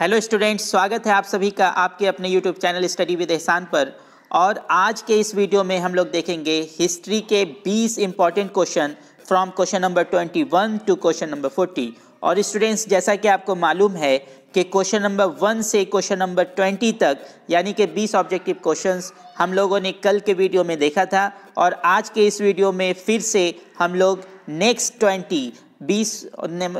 hello students स्वागत है आप सभी का आपके अपने यूट्यूब चैनल स्टडी विद एहसान पर और आज के इस वीडियो में हम लोग देखेंगे हिस्ट्री के 20 important question from question number 21 to question number 40 और स्टूडेंट्स जैसा कि आपको मालूम है कि क्वेश्चन नंबर वन से क्वेश्चन नंबर ट्वेंटी तक यानी कि बीस ऑब्जेक्टिव क्वेश्चन हम लोगों ने कल के वीडियो में देखा था और आज के इस वीडियो में फिर से हम लोग नेक्स्ट ट्वेंटी बीस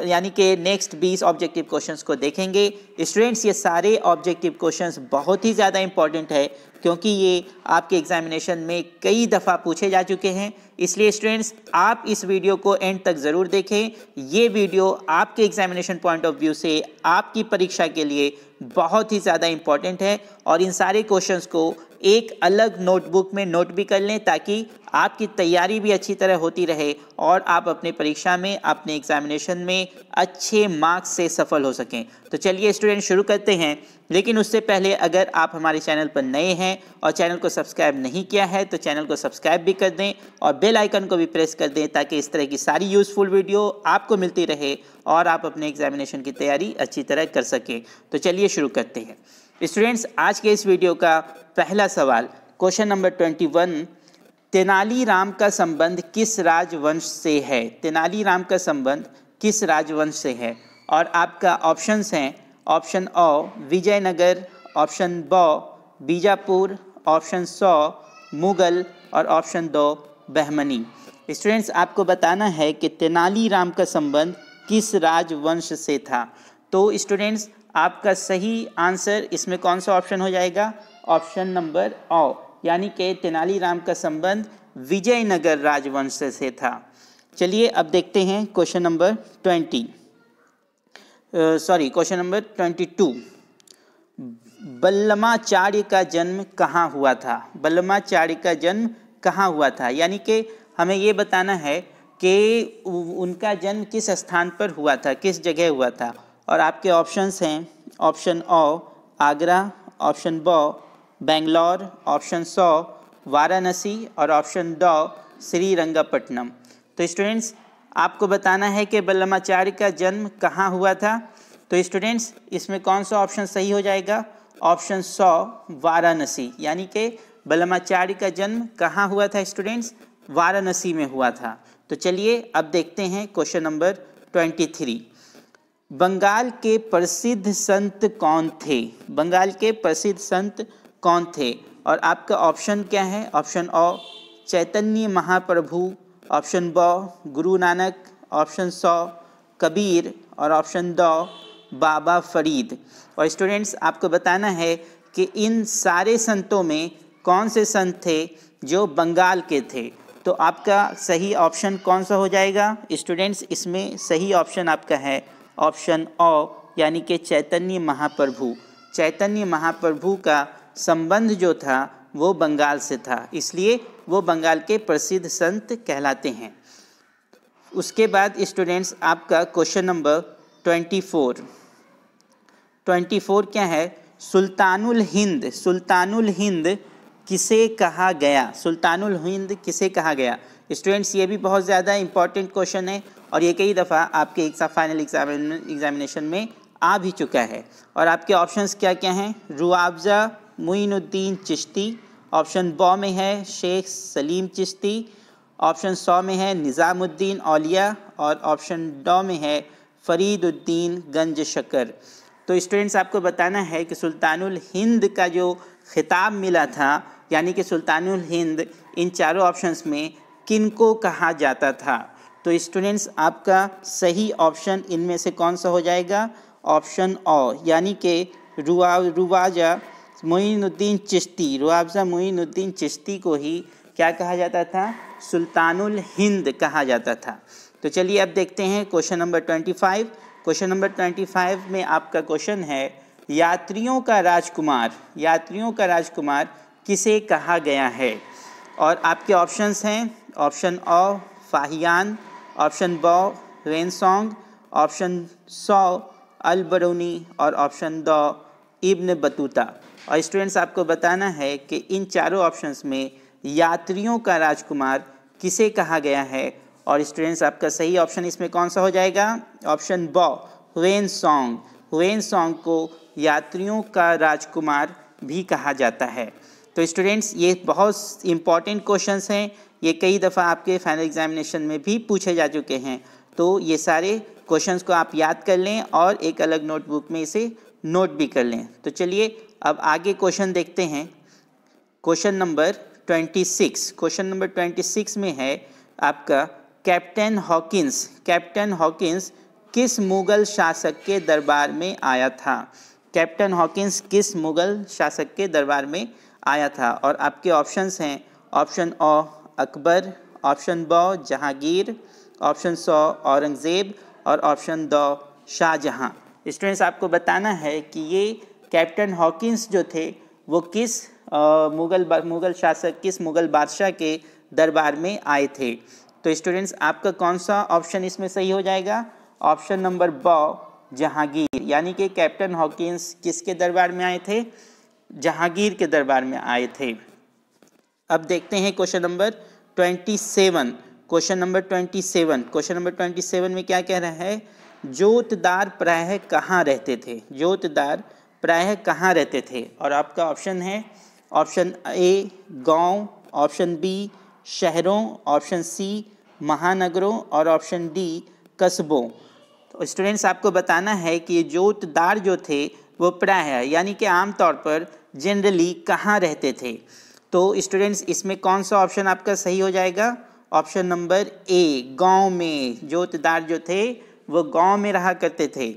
यानी कि नेक्स्ट बीस ऑब्जेक्टिव क्वेश्चंस को देखेंगे स्टूडेंट्स ये सारे ऑब्जेक्टिव क्वेश्चंस बहुत ही ज़्यादा इंपॉर्टेंट है क्योंकि ये आपके एग्जामिनेशन में कई दफ़ा पूछे जा चुके हैं इसलिए स्टूडेंट्स आप इस वीडियो को एंड तक ज़रूर देखें ये वीडियो आपके एग्जामिनेशन पॉइंट ऑफ व्यू से आपकी परीक्षा के लिए बहुत ही ज़्यादा इंपॉर्टेंट है और इन सारे क्वेश्चंस को एक अलग नोटबुक में नोट भी कर लें ताकि आपकी तैयारी भी अच्छी तरह होती रहे और आप अपने परीक्षा में अपने एग्जामिनेशन में अच्छे मार्क्स से सफल हो सकें तो चलिए स्टूडेंट शुरू करते हैं लेकिन उससे पहले अगर आप हमारे चैनल पर नए हैं और चैनल को सब्सक्राइब नहीं किया है तो चैनल को सब्सक्राइब भी कर दें और बेल आइकन को भी प्रेस कर दें ताकि इस तरह की सारी यूज़फुल वीडियो आपको मिलती रहे और आप अपने एग्जामिनेशन की तैयारी अच्छी तरह कर सकें तो चलिए शुरू करते हैं स्टूडेंट्स आज के इस वीडियो का पहला सवाल question number twenty one Tenaliram का संबंध किस राजवंश से है तेनालीराम का संबंध किस राजवंश से है और आपका ऑप्शंस हैं ऑप्शन अ विजयनगर ऑप्शन ब बीजापुर ऑप्शन सौ मुगल और ऑप्शन दो बहमनी स्टूडेंट्स आपको बताना है कि तेनालीराम का संबंध किस राजवंश से था तो स्टूडेंट्स आपका सही आंसर इसमें कौन सा ऑप्शन हो जाएगा ऑप्शन नंबर ओ यानी कि तेनालीराम का संबंध विजयनगर राजवंश से था चलिए अब देखते हैं question number twenty sorry question number twenty two Vallabhacharya का जन्म कहाँ हुआ था बल्लमाचार्य का जन्म कहाँ हुआ था यानी कि हमें ये बताना है कि उनका जन्म किस स्थान पर हुआ था किस जगह हुआ था और आपके ऑप्शंस हैं ऑप्शन अ आगरा ऑप्शन ब बेंगलोर ऑप्शन स वाराणसी और ऑप्शन ड श्री रंगापट्टनम तो स्टूडेंट्स आपको बताना है कि बल्लमाचार्य का जन्म कहाँ हुआ था तो स्टूडेंट्स इसमें कौन सा ऑप्शन सही हो जाएगा ऑप्शन सौ वाराणसी यानी कि बल्लमाचार्य का जन्म कहाँ हुआ था स्टूडेंट्स वाराणसी में हुआ था तो चलिए अब देखते हैं question number twenty three Bengal के प्रसिद्ध संत कौन थे बंगाल के प्रसिद्ध संत कौन थे और आपका ऑप्शन क्या है ऑप्शन अ चैतन्य महाप्रभु ऑप्शन ब गुरु नानक ऑप्शन सौ कबीर और ऑप्शन द बाबा फरीद और स्टूडेंट्स आपको बताना है कि इन सारे संतों में कौन से संत थे जो बंगाल के थे तो आपका सही ऑप्शन कौन सा हो जाएगा स्टूडेंट्स इसमें सही ऑप्शन आपका है ऑप्शन अ यानी कि चैतन्य महाप्रभु चैतन्य महाप्रभु का संबंध जो था वो बंगाल से था इसलिए वो बंगाल के प्रसिद्ध संत कहलाते हैं उसके बाद स्टूडेंट्स आपका question number twenty four twenty four क्या है सुल्तानुल हिंद सुल्तानुल हिंद किसे कहा गया सुल्तानुल हिंद किसे कहा गया स्टूडेंट्स ये भी बहुत ज़्यादा इंपॉर्टेंट क्वेश्चन है और ये कई दफ़ा आपके एक फाइनल एग्जामिन एग्जामिनेशन में आ भी चुका है और आपके ऑप्शंस क्या क्या हैं रुआबजा मुइनुद्दीन चिश्ती ऑप्शन बौ में है शेख सलीम चिश्ती ऑप्शन सौ में है निज़ामुद्दीन औलिया और ऑप्शन डॉ में है फरीदुद्दीन गंज शकर तो स्टूडेंट्स आपको बताना है कि सुल्तानुल हिंद का जो खिताब मिला था यानी कि सुल्तानुल हिंद इन चारों ऑप्शंस में किनको कहा जाता था तो स्टूडेंट्स आपका सही ऑप्शन इनमें से कौन सा हो जाएगा ऑप्शन अ यानी कि रुआ रुवाजा मोइनुद्दीन चिश्ती रुआवजा मोइनुद्दीन चिश्ती को ही क्या कहा जाता था सुल्तानुल हिंद कहा जाता था तो चलिए अब देखते हैं question number twenty five question number twenty five में आपका क्वेश्चन है यात्रियों का राजकुमार यात्रियों का राजकुमार किसे कहा गया है और आपके ऑप्शंस हैं ऑप्शन अ फाहियान ऑप्शन ब रेन सॉन्ग ऑप्शन सौ अलबरूनी और ऑप्शन द इब्न बतूता और स्टूडेंट्स आपको बताना है कि इन चारों ऑप्शंस में यात्रियों का राजकुमार किसे कहा गया है और स्टूडेंट्स आपका सही ऑप्शन इसमें कौन सा हो जाएगा ऑप्शन ब वेन सॉन्ग वेन सॉन्ग को यात्रियों का राजकुमार भी कहा जाता है तो स्टूडेंट्स ये बहुत इंपॉर्टेंट क्वेश्चंस हैं ये कई दफ़ा आपके फाइनल एग्जामिनेशन में भी पूछे जा चुके हैं तो ये सारे क्वेश्चंस को आप याद कर लें और एक अलग नोटबुक में इसे नोट भी कर लें तो चलिए अब आगे क्वेश्चन देखते हैं question number twenty six question number twenty six में है आपका कैप्टन हॉकिंस कैप्टन हॉकिंस किस मुग़ल शासक के दरबार में आया था कैप्टन हॉकिंस किस मुग़ल शासक के दरबार में आया था और आपके ऑप्शंस हैं ऑप्शन ओ अकबर ऑप्शन ब जहांगीर ऑप्शन सौ औरंगज़ेब और ऑप्शन दो शाहजहाँ स्टूडेंट्स आपको बताना है कि ये कैप्टन हॉकिंस जो थे वो किस आ, मुगल मुगल शासक किस मुगल बादशाह के दरबार में आए थे तो स्टूडेंट्स आपका कौन सा ऑप्शन इसमें सही हो जाएगा ऑप्शन नंबर ब जहांगीर यानी कि कैप्टन हॉकिंस किसके दरबार में आए थे जहांगीर के दरबार में आए थे अब देखते हैं question number twenty seven question number twenty seven question number twenty seven में क्या कह रहा है जोतदार प्रायः कहाँ रहते थे जोतदार प्राय कहाँ रहते थे और आपका ऑप्शन है ऑप्शन ए गांव ऑप्शन बी शहरों ऑप्शन सी महानगरों और ऑप्शन डी कस्बों तो स्टूडेंट्स आपको बताना है कि जोतदार जो थे वो प्राय यानी कि आमतौर पर जनरली कहाँ रहते थे तो स्टूडेंट्स इसमें कौन सा ऑप्शन आपका सही हो जाएगा ऑप्शन नंबर ए गांव में जोतदार जो थे वो गांव में रहा करते थे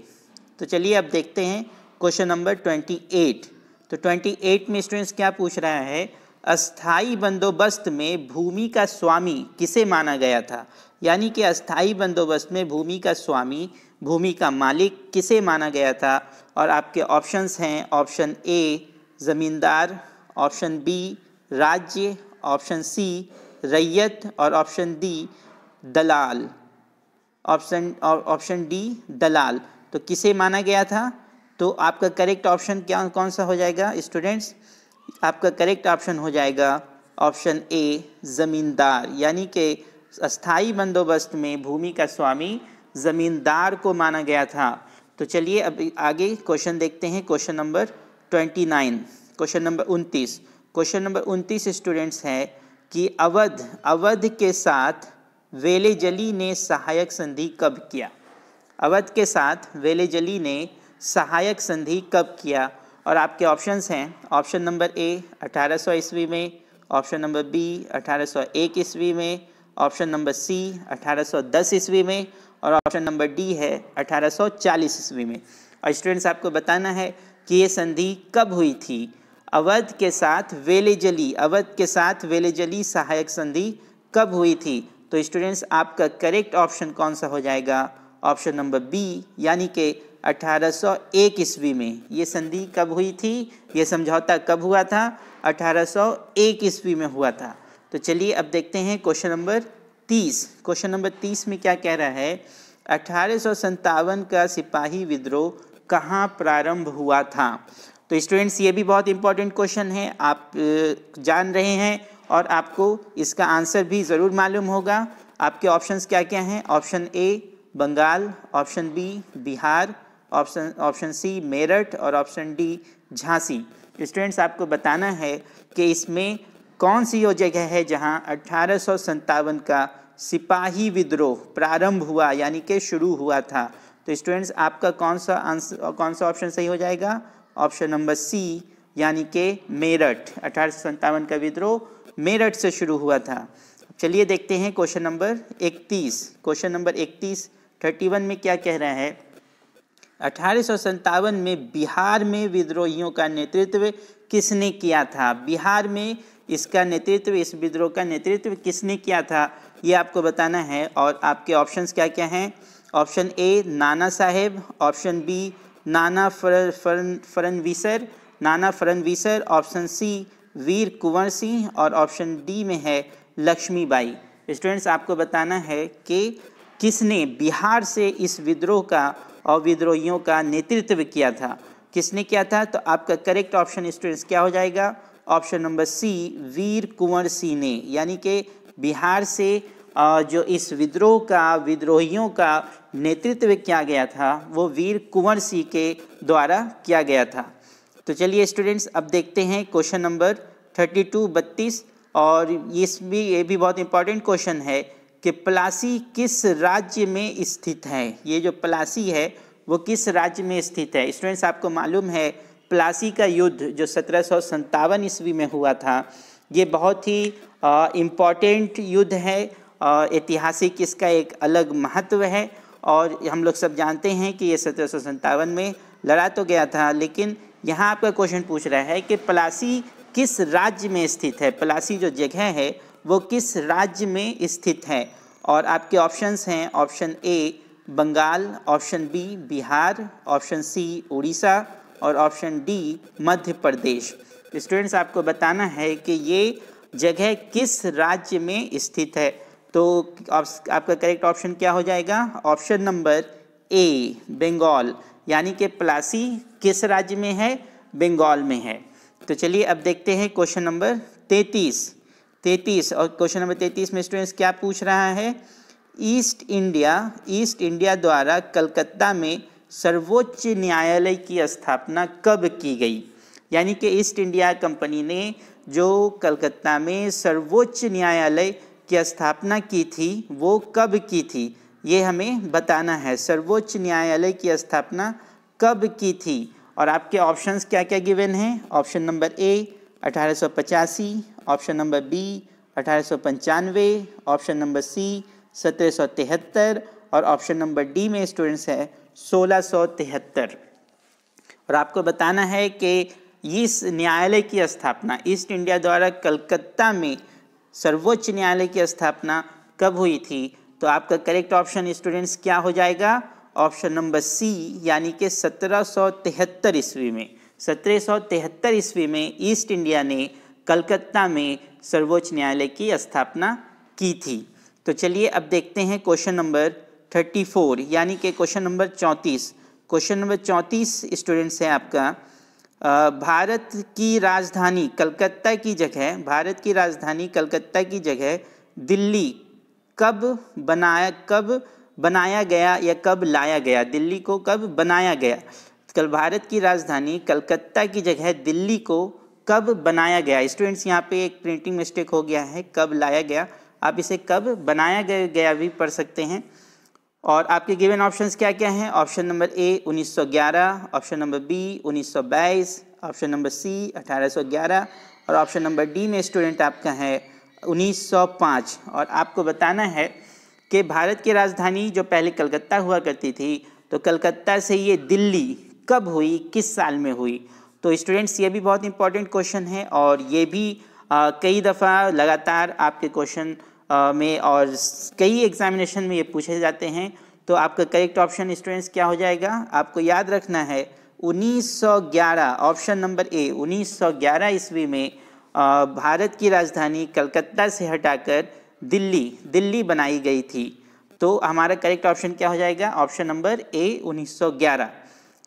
तो चलिए अब देखते हैं क्वेश्चन नंबर ट्वेंटी एट तो ट्वेंटी एट में स्टूडेंट्स क्या पूछ रहा है अस्थाई बंदोबस्त में भूमि का स्वामी किसे माना गया था यानी कि अस्थाई बंदोबस्त में भूमि का स्वामी भूमि का मालिक किसे माना गया था और आपके ऑप्शंस हैं ऑप्शन ए ज़मींदार ऑप्शन बी राज्य ऑप्शन सी रैयत और ऑप्शन डी दलाल ऑप्शन ऑप्शन डी दलाल तो किसे माना गया था तो आपका करेक्ट ऑप्शन क्या कौन सा हो जाएगा स्टूडेंट्स आपका करेक्ट ऑप्शन हो जाएगा ऑप्शन ए ज़मींदार यानी कि अस्थाई बंदोबस्त में भूमि का स्वामी ज़मींदार को माना गया था तो चलिए अब आगे क्वेश्चन देखते हैं question number twenty nine question number उनतीस क्वेश्चन नंबर उनतीस स्टूडेंट्स है कि अवध अवध के साथ वेले जली ने सहायक संधि कब किया अवध के साथ वेले जली ने सहायक संधि कब किया और आपके ऑप्शंस हैं ऑप्शन नंबर ए 1800 ईस्वी में ऑप्शन नंबर बी 1801 ईस्वी में ऑप्शन नंबर सी 1810 ईस्वी में और ऑप्शन नंबर डी है 1840 ईस्वी में और स्टूडेंट्स आपको बताना है कि ये संधि कब हुई थी अवध के साथ वेलेजली अवध के साथ वेलेजली सहायक संधि कब हुई थी तो स्टूडेंट्स आपका करेक्ट ऑप्शन कौन सा हो जाएगा ऑप्शन नंबर बी यानी कि 1801 ईस्वी में ये संधि कब हुई थी ये समझौता कब हुआ था 1801 ईस्वी में हुआ था तो चलिए अब देखते हैं क्वेश्चन नंबर 30 क्वेश्चन नंबर 30 में क्या कह रहा है अठारह का सिपाही विद्रोह कहाँ प्रारंभ हुआ था तो स्टूडेंट्स ये भी बहुत इंपॉर्टेंट क्वेश्चन है आप जान रहे हैं और आपको इसका आंसर भी ज़रूर मालूम होगा आपके ऑप्शंस क्या क्या हैं option A Bengal option B Bihar option option C Meerut और ऑप्शन डी झांसी स्टूडेंट्स आपको बताना है कि इसमें कौन सी वो जगह है जहाँ अट्ठारह का सिपाही विद्रोह प्रारंभ हुआ यानी कि शुरू हुआ था तो स्टूडेंट्स आपका कौन सा आंसर कौन सा ऑप्शन सही हो जाएगा ऑप्शन नंबर सी यानी कि मेरठ अठारह का विद्रोह मेरठ से शुरू हुआ था चलिए देखते हैं क्वेश्चन नंबर 31 क्वेश्चन नंबर 31 31 में क्या कह रहा है अठारह में बिहार में विद्रोहियों का नेतृत्व किसने किया था बिहार में इसका नेतृत्व इस विद्रोह का नेतृत्व किसने किया था ये आपको बताना है और आपके ऑप्शंस क्या क्या हैं ऑप्शन ए नाना साहेब ऑप्शन बी नाना फर फरन फरनवीसर नाना फरनवीसर ऑप्शन सी वीर कुंवर सिंह और ऑप्शन डी में है लक्ष्मीबाई स्टूडेंट्स आपको बताना है कि किसने बिहार से इस विद्रोह का और विद्रोहियों का नेतृत्व किया था किसने किया था तो आपका करेक्ट ऑप्शन स्टूडेंट्स क्या हो जाएगा option number C Veer Kunwar Singh ने यानी कि बिहार से जो इस विद्रोह का विद्रोहियों का नेतृत्व किया गया था वो वीर कुंवर सिंह के द्वारा किया गया था तो चलिए स्टूडेंट्स अब देखते हैं क्वेश्चन नंबर थर्टी टू बत्तीस और इस भी ये भी बहुत इंपॉर्टेंट क्वेश्चन है कि पलासी किस राज्य में स्थित है ये जो पलासी है वो किस राज्य में स्थित है स्टूडेंट्स आपको मालूम है प्लासी का युद्ध जो सत्रह सौ ईस्वी में हुआ था ये बहुत ही इम्पॉर्टेंट युद्ध है ऐतिहासिक इसका एक अलग महत्व है और हम लोग सब जानते हैं कि ये सत्रह में लड़ा तो गया था लेकिन यहाँ आपका क्वेश्चन पूछ रहा है कि पलासी किस राज्य में स्थित है पलासी जो जगह है वो किस राज्य में स्थित है और आपके ऑप्शंस हैं option A Bengal option B Bihar option C Orissa और option D Madhya Pradesh students आपको बताना है कि ये जगह किस राज्य में स्थित है तो आप, आपका करेक्ट ऑप्शन क्या हो जाएगा ऑप्शन नंबर ए बंगाल यानी कि प्लासी किस राज्य में है बंगाल में है तो चलिए अब देखते हैं क्वेश्चन नंबर तैंतीस तैतीस और क्वेश्चन नंबर तैतीस में स्टूडेंट्स क्या पूछ रहा है ईस्ट इंडिया ईस्ट इंडिया द्वारा कलकत्ता में सर्वोच्च न्यायालय की स्थापना कब की गई यानी कि ईस्ट इंडिया कंपनी ने जो कलकत्ता में सर्वोच्च न्यायालय की स्थापना की थी वो कब की थी ये हमें बताना है सर्वोच्च न्यायालय की स्थापना कब की थी और आपके ऑप्शंस क्या क्या गिवन हैं ऑप्शन नंबर ए अठारह ऑप्शन नंबर बी अठारह ऑप्शन नंबर सी सत्रह और ऑप्शन नंबर डी में स्टूडेंट्स है सोलह और आपको बताना है कि इस न्यायालय की स्थापना ईस्ट इंडिया द्वारा कलकत्ता में सर्वोच्च न्यायालय की स्थापना कब हुई थी तो आपका करेक्ट ऑप्शन स्टूडेंट्स क्या हो जाएगा ऑप्शन नंबर सी यानी कि सत्रह सौ तिहत्तर ईस्वी में सत्रह सौ तिहत्तर ईस्वी में ईस्ट इंडिया ने कलकत्ता में सर्वोच्च न्यायालय की स्थापना की थी तो चलिए अब देखते हैं क्वेश्चन नंबर थर्टी फोर यानी कि क्वेश्चन नंबर चौंतीस क्वेश्चन नंबर चौंतीस स्टूडेंट्स है आपका भारत की राजधानी कलकत्ता की जगह भारत की राजधानी कलकत्ता की जगह दिल्ली कब बनाया कब बनाया गया या कब लाया गया दिल्ली को कब बनाया गया कल भारत की राजधानी कलकत्ता की जगह दिल्ली को कब बनाया गया स्टूडेंट्स यहाँ पे एक प्रिंटिंग मिस्टेक हो गया है कब लाया गया आप इसे कब बनाया गया भी पढ़ सकते हैं और आपके गिवन ऑप्शंस क्या क्या हैं option number A 1911 option number B 1922 option number C 1811 और ऑप्शन नंबर डी में स्टूडेंट आपका है 1905 और आपको बताना है कि भारत की राजधानी जो पहले कलकत्ता हुआ करती थी तो कलकत्ता से ये दिल्ली कब हुई किस साल में हुई तो स्टूडेंट्स ये भी बहुत इंपॉर्टेंट क्वेश्चन है और ये भी आ, कई दफ़ा लगातार आपके क्वेश्चन में और कई एग्जामिनेशन में ये पूछे जाते हैं तो आपका करेक्ट ऑप्शन स्टूडेंट्स क्या हो जाएगा आपको याद रखना है 1911 ऑप्शन नंबर ए 1911 ईस्वी में भारत की राजधानी कलकत्ता से हटाकर दिल्ली दिल्ली बनाई गई थी तो हमारा करेक्ट ऑप्शन क्या हो जाएगा ऑप्शन नंबर ए 1911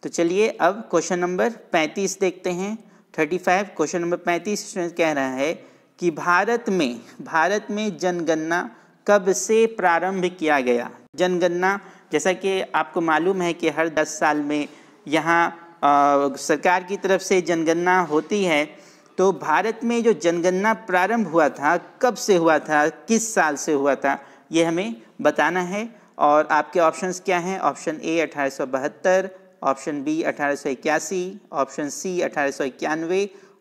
तो चलिए अब क्वेश्चन नंबर 35 देखते हैं 35 क्वेश्चन नंबर 35 स्टूडेंट कह रहा है कि भारत में भारत में जनगणना कब से प्रारंभ किया गया जनगणना जैसा कि आपको मालूम है कि हर 10 साल में यहाँ सरकार की तरफ से जनगणना होती है तो भारत में जो जनगणना प्रारंभ हुआ था कब से हुआ था किस साल से हुआ था ये हमें बताना है और आपके ऑप्शंस क्या हैं ऑप्शन ए अठारह ऑप्शन बी अठारह ऑप्शन सी अठारह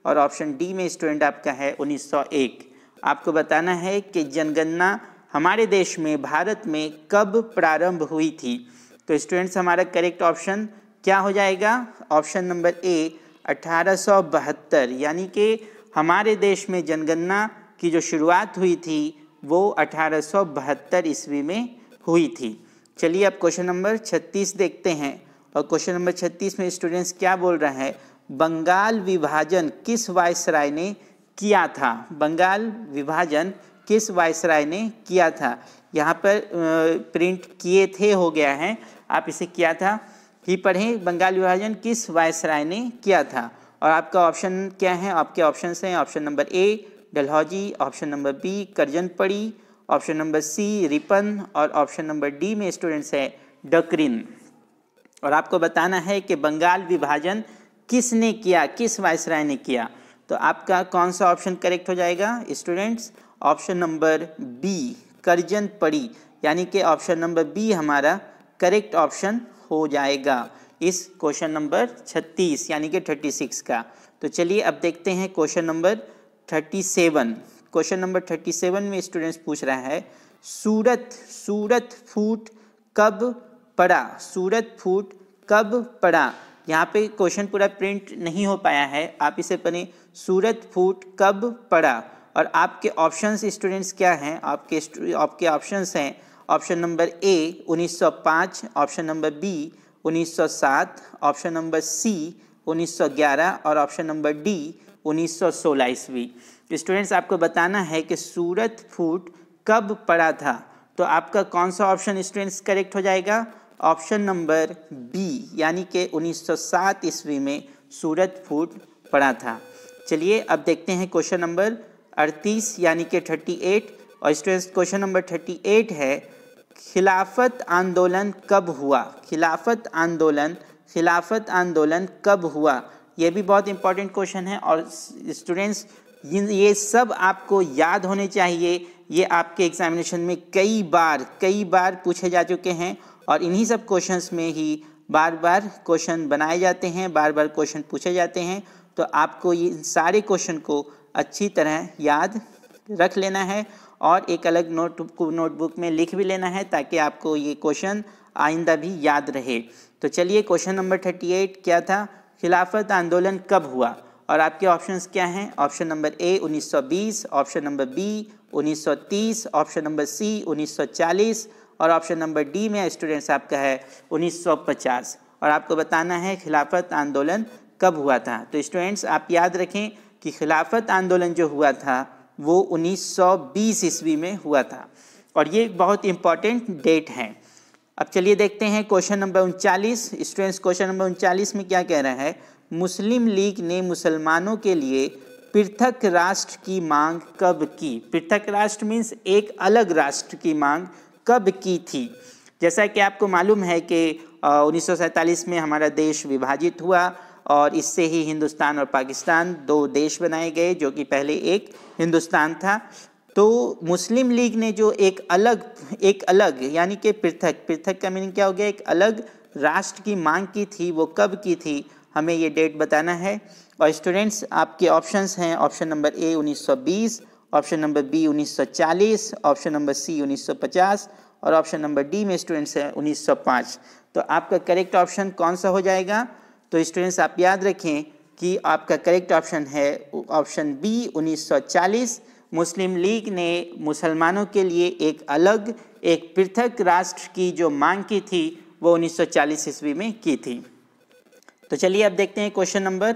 और ऑप्शन डी में स्टूडेंट आपका है 1901 आपको बताना है कि जनगणना हमारे देश में भारत में कब प्रारंभ हुई थी तो स्टूडेंट्स हमारा करेक्ट ऑप्शन क्या हो जाएगा ऑप्शन नंबर ए अठारह यानी कि हमारे देश में जनगणना की जो शुरुआत हुई थी वो अठारह ईस्वी में हुई थी चलिए अब क्वेश्चन नंबर 36 देखते हैं और क्वेश्चन नंबर 36 में स्टूडेंट्स क्या बोल रहे हैं बंगाल विभाजन किस वायसराय ने किया था बंगाल विभाजन किस वायसराय ने किया था यहाँ पर प्रिंट किए थे हो गया है आप इसे किया था ही पढ़ें बंगाल विभाजन किस वायसराय ने किया था और आपका ऑप्शन क्या है आपके ऑप्शन हैं option number A Dalhousie option number B करजनपड़ी ऑप्शन नंबर सी रिपन और ऑप्शन नंबर डी में स्टूडेंट्स है डकरिन और आपको बताना है कि बंगाल विभाजन किसने किया किस वायसराय ने किया तो आपका कौन सा ऑप्शन करेक्ट हो जाएगा students option number B Curzon पड़ी यानी कि ऑप्शन नंबर बी हमारा करेक्ट ऑप्शन हो जाएगा इस क्वेश्चन नंबर 36 यानी कि 36 का तो चलिए अब देखते हैं क्वेश्चन नंबर 37 क्वेश्चन नंबर 37 में स्टूडेंट्स पूछ रहा है सूरत सूरत फूट कब पड़ा सूरत फूट कब पड़ा यहाँ पे क्वेश्चन पूरा प्रिंट नहीं हो पाया है आप इसे अपने सूरत फूट कब पड़ा और आपके ऑप्शंस स्टूडेंट्स क्या हैं आपके आपके ऑप्शंस हैं option number A 1905 option number B 1907 option number C 1911 और ऑप्शन नंबर डी 1916 ईस्वी स्टूडेंट्स आपको बताना है कि सूरत फूट कब पड़ा था तो आपका कौन सा ऑप्शन स्टूडेंट्स करेक्ट हो जाएगा ऑप्शन नंबर बी यानी कि 1907 ईस्वी में सूरत फूट पड़ा था चलिए अब देखते हैं क्वेश्चन नंबर 38 यानी कि 38 और स्टूडेंट्स क्वेश्चन नंबर 38 है खिलाफत आंदोलन कब हुआ खिलाफत आंदोलन खिलाफत आंदोलन कब हुआ यह भी बहुत इंपॉर्टेंट क्वेश्चन है और स्टूडेंट्स ये सब आपको याद होने चाहिए ये आपके एग्जामिनेशन में कई बार कई बार पूछे जा चुके हैं और इन्हीं सब क्वेश्चंस में ही बार बार क्वेश्चन बनाए जाते हैं बार बार क्वेश्चन पूछे जाते हैं तो आपको ये सारे क्वेश्चन को अच्छी तरह याद रख लेना है और एक अलग नोट नोटबुक में लिख भी लेना है ताकि आपको ये क्वेश्चन आइंदा भी याद रहे तो चलिए क्वेश्चन नंबर थर्टी एट क्या था खिलाफत आंदोलन कब हुआ और आपके ऑप्शंस क्या हैं option number A 1920 option number B 1930 option number C 1940 और ऑप्शन नंबर डी में स्टूडेंट्स आपका है 1950 और आपको बताना है खिलाफत आंदोलन कब हुआ था तो स्टूडेंट्स आप याद रखें कि खिलाफत आंदोलन जो हुआ था वो 1920 ईस्वी में हुआ था और ये बहुत इम्पॉर्टेंट डेट है अब चलिए देखते हैं क्वेश्चन नंबर उनचालीस स्टूडेंट्स क्वेश्चन नंबर उनचालीस में क्या कह रहा है मुस्लिम लीग ने मुसलमानों के लिए पृथक राष्ट्र की मांग कब की पृथक राष्ट्र मीन्स एक अलग राष्ट्र की मांग कब की थी जैसा कि आपको मालूम है कि उन्नीस में हमारा देश विभाजित हुआ और इससे ही हिंदुस्तान और पाकिस्तान दो देश बनाए गए जो कि पहले एक हिंदुस्तान था तो मुस्लिम लीग ने जो एक अलग एक अलग यानी कि पृथक पृथक का मीनिंग क्या हो गया एक अलग राष्ट्र की मांग की थी वो कब की थी हमें ये डेट बताना है और स्टूडेंट्स आपके ऑप्शंस हैं option number A 1920 option number B 1940 option number C 1950 और ऑप्शन नंबर डी में स्टूडेंट्स है 1905 तो आपका करेक्ट ऑप्शन कौन सा हो जाएगा तो स्टूडेंट्स आप याद रखें कि आपका करेक्ट ऑप्शन है ऑप्शन बी 1940 मुस्लिम लीग ने मुसलमानों के लिए एक अलग एक पृथक राष्ट्र की जो मांग की थी वो 1940 ईस्वी में की थी तो चलिए अब देखते हैं क्वेश्चन नंबर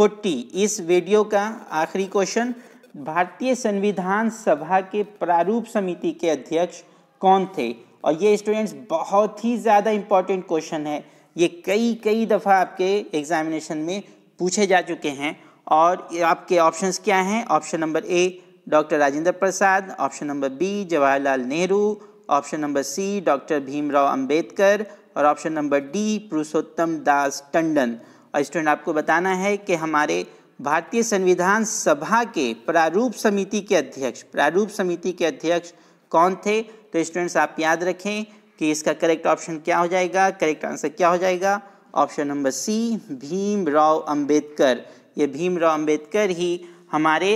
40 इस वीडियो का आखिरी क्वेश्चन भारतीय संविधान सभा के प्रारूप समिति के अध्यक्ष कौन थे और ये स्टूडेंट्स बहुत ही ज़्यादा इम्पॉर्टेंट क्वेश्चन है ये कई कई दफ़ा आपके एग्जामिनेशन में पूछे जा चुके हैं और आपके ऑप्शंस क्या हैं option number A doctor Rajendra Prasad option number B Jawaharlal Nehru option number C doctor Bhimrao Ambedkar और option number D Purushottam Das Tandon और स्टूडेंट आपको बताना है कि हमारे भारतीय संविधान सभा के प्रारूप समिति के अध्यक्ष प्रारूप समिति के अध्यक्ष कौन थे तो स्टूडेंट्स आप याद रखें कि इसका करेक्ट ऑप्शन क्या हो जाएगा करेक्ट आंसर क्या हो जाएगा option number C Bhim Rao Ambedkar ये भीम राव अम्बेडकर ही हमारे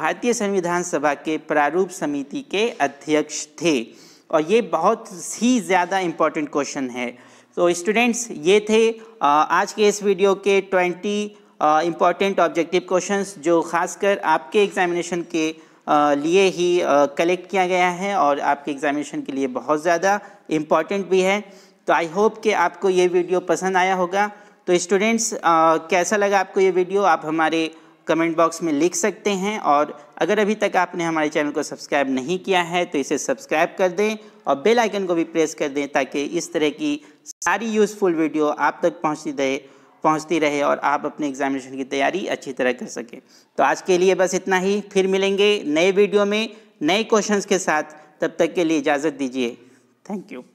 भारतीय संविधान सभा के प्रारूप समिति के अध्यक्ष थे और ये बहुत ही ज़्यादा इम्पॉर्टेंट क्वेश्चन है तो स्टूडेंट्स ये थे आज के इस वीडियो के ट्वेंटी इम्पॉर्टेंट ऑब्जेक्टिव क्वेश्चंस जो खासकर आपके एग्जामिनेशन के लिए ही कलेक्ट किया गया है और आपके एग्जामिनेशन के लिए बहुत ज़्यादा इम्पॉर्टेंट भी है तो आई होप कि आपको ये वीडियो पसंद आया होगा तो स्टूडेंट्स कैसा लगा आपको ये वीडियो आप हमारे कमेंट बॉक्स में लिख सकते हैं और अगर अभी तक आपने हमारे चैनल को सब्सक्राइब नहीं किया है तो इसे सब्सक्राइब कर दें और बेल आइकन को भी प्रेस कर दें ताकि इस तरह की सारी यूज़फुल वीडियो आप तक पहुंचती रहे पहुंचती रहे और आप अपने एग्जामिनेशन की तैयारी अच्छी तरह कर सकें तो आज के लिए बस इतना ही फिर मिलेंगे नए वीडियो में नए क्वेश्चंस के साथ तब तक के लिए इजाज़त दीजिए थैंक यू